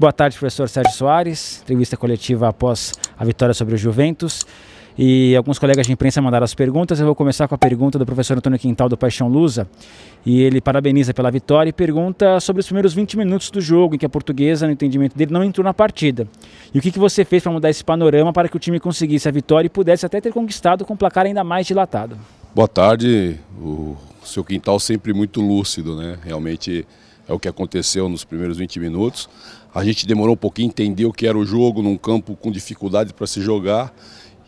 Boa tarde, professor Sérgio Soares. Entrevista coletiva após a vitória sobre o Juventus. E alguns colegas de imprensa mandaram as perguntas. Eu vou começar com a pergunta do professor Antônio Quintal do Paixão Lusa. E ele parabeniza pela vitória e pergunta sobre os primeiros 20 minutos do jogo, em que a portuguesa, no entendimento dele, não entrou na partida. E o que, que você fez para mudar esse panorama para que o time conseguisse a vitória e pudesse até ter conquistado com um placar ainda mais dilatado? Boa tarde. O seu Quintal sempre muito lúcido, né? Realmente é o que aconteceu nos primeiros 20 minutos. A gente demorou um pouquinho, entendeu o que era o jogo num campo com dificuldade para se jogar.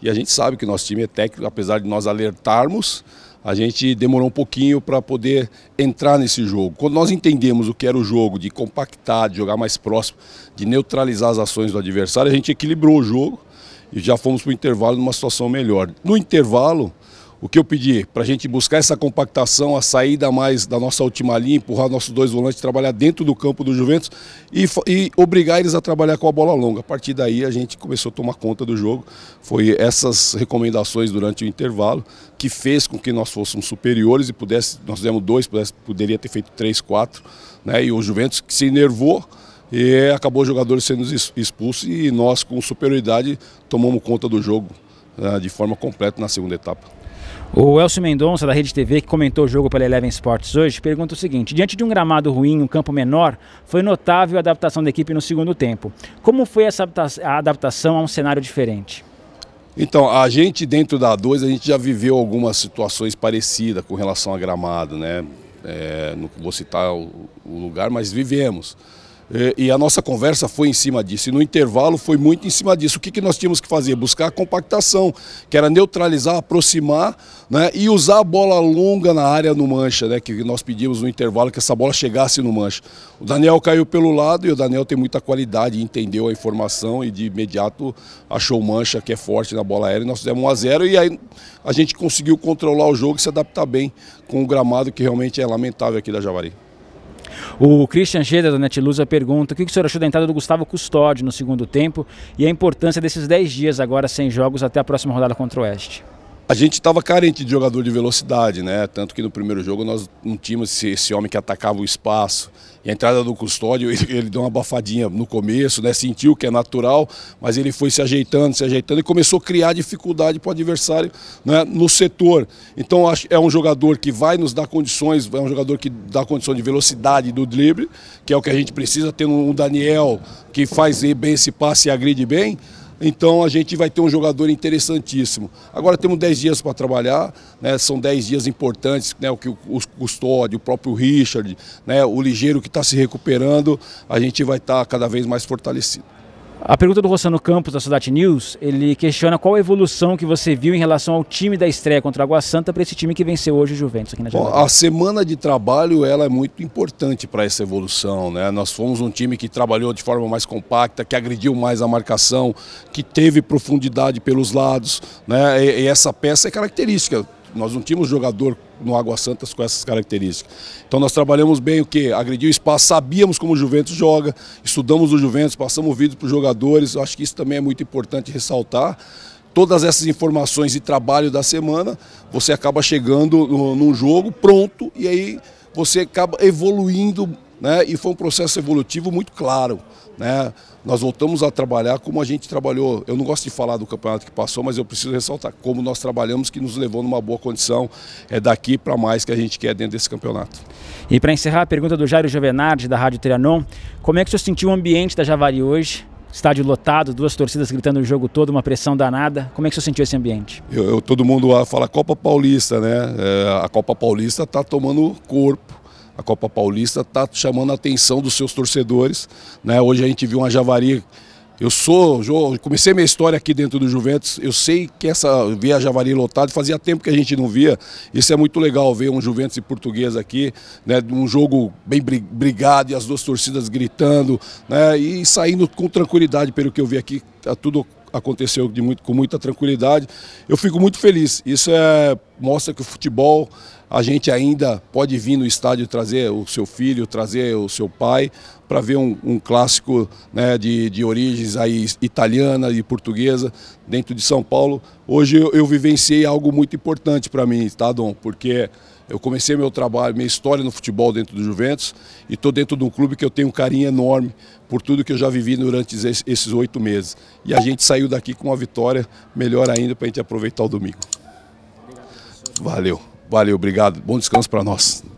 E a gente sabe que nosso time é técnico, apesar de nós alertarmos, a gente demorou um pouquinho para poder entrar nesse jogo. Quando nós entendemos o que era o jogo, de compactar, de jogar mais próximo, de neutralizar as ações do adversário, a gente equilibrou o jogo e já fomos para o intervalo numa situação melhor. No intervalo, o que eu pedi? Para a gente buscar essa compactação, a saída mais da nossa última linha, empurrar nossos dois volantes, trabalhar dentro do campo do Juventus e, e, obrigar eles a trabalhar com a bola longa. A partir daí a gente começou a tomar conta do jogo. Foi essas recomendações durante o intervalo que fez com que nós fôssemos superiores e pudesse, nós fizemos dois, pudesse, poderia ter feito três, quatro. Né? E o Juventus que se enervou e acabou os jogadores sendo expulsos e nós com superioridade tomamos conta do jogo né, de forma completa na segunda etapa. O Elcio Mendonça, da Rede TV, que comentou o jogo pela Eleven Sports hoje, pergunta o seguinte: Diante de um gramado ruim, um campo menor, foi notável a adaptação da equipe no segundo tempo. Como foi essa adaptação a um cenário diferente? Então, a gente dentro da 2, a gente já viveu algumas situações parecidas com relação a gramado, né? É, não vou citar o, o lugar, mas vivemos e a nossa conversa foi em cima disso. E no intervalo foi muito em cima disso. O que, que nós tínhamos que fazer? Buscar a compactação, que era neutralizar, aproximar né? e usar a bola longa na área no mancha, né? que nós pedimos no intervalo que essa bola chegasse no mancha. O Daniel caiu pelo lado e o Daniel tem muita qualidade, entendeu a informação e de imediato achou o mancha que é forte na bola aérea. E nós fizemos 1 a 0 e aí a gente conseguiu controlar o jogo e se adaptar bem com o gramado que realmente é lamentável aqui da Javari. O Christian Geda, da Netlusa, pergunta o que o senhor achou da entrada do Gustavo Custódio no segundo tempo e a importância desses 10 dias agora sem jogos até a próxima rodada contra o Oeste. A gente estava carente de jogador de velocidade, né? Tanto que no primeiro jogo nós não tínhamos esse, esse homem que atacava o espaço. E a entrada do custódio, ele, ele, deu uma abafadinha no começo, né? Sentiu que é natural, mas ele foi se ajeitando, se ajeitando e começou a criar dificuldade para o adversário né? no setor. Então é um jogador que vai nos dar condições, é um jogador que dá condição de velocidade do drible, que é o que a gente precisa, tendo um Daniel que faz bem esse passe e agride bem. Então a gente vai ter um jogador interessantíssimo. Agora temos 10 dias para trabalhar, né? são 10 dias importantes, né? o que o Custódio, o próprio Richard, né? o Ligeiro que está se recuperando, a gente vai estar tá cada vez mais fortalecido. A pergunta do Rossano Campos, da Cidade News, ele questiona qual a evolução que você viu em relação ao time da estreia contra a Água Santa para esse time que venceu hoje o Juventus aqui na Bom, A semana de trabalho ela é muito importante para essa evolução. Né? Nós fomos um time que trabalhou de forma mais compacta, que agrediu mais a marcação, que teve profundidade pelos lados. Né? E, e essa peça é característica nós não tínhamos jogador no Água Santas com essas características. Então nós trabalhamos bem o que? Agrediu o espaço, sabíamos como o Juventus joga, estudamos o Juventus, passamos o vídeo para os jogadores. Eu acho que isso também é muito importante ressaltar todas essas informações e trabalho da semana, você acaba chegando num jogo pronto e aí você acaba evoluindo né, e foi um processo evolutivo muito claro. Né? Nós voltamos a trabalhar como a gente trabalhou. Eu não gosto de falar do campeonato que passou, mas eu preciso ressaltar como nós trabalhamos, que nos levou numa boa condição é daqui para mais que a gente quer dentro desse campeonato. E para encerrar, a pergunta do Jairo Giovenardi, da Rádio Trianon: como é que o senhor sentiu o ambiente da Javari hoje? Estádio lotado, duas torcidas gritando o jogo todo, uma pressão danada. Como é que você sentiu esse ambiente? Eu, eu todo mundo fala Copa Paulista, né? É, a Copa Paulista está tomando corpo a Copa Paulista está chamando a atenção dos seus torcedores. Né? Hoje a gente viu uma Javari. Eu sou, comecei minha história aqui dentro do Juventus. Eu sei que essa via Javari lotada fazia tempo que a gente não via. Isso é muito legal ver um Juventus e português aqui, né? Um jogo bem brigado e as duas torcidas gritando, né? E saindo com tranquilidade, pelo que eu vi aqui, tá tudo aconteceu de muito, com muita tranquilidade. Eu fico muito feliz. Isso é mostra que o futebol a gente ainda pode vir no estádio trazer o seu filho, trazer o seu pai para ver um, um clássico né, de, de origens aí italiana e portuguesa dentro de São Paulo. Hoje eu, eu vivenciei algo muito importante para mim, tá, Dom? Porque eu comecei meu trabalho, minha história no futebol dentro do Juventus e estou dentro de um clube que eu tenho um carinho enorme por tudo que eu já vivi durante esses oito meses. E a gente saiu daqui com uma vitória melhor ainda para a gente aproveitar o domingo. Valeu, valeu, obrigado. Bom descanso para nós.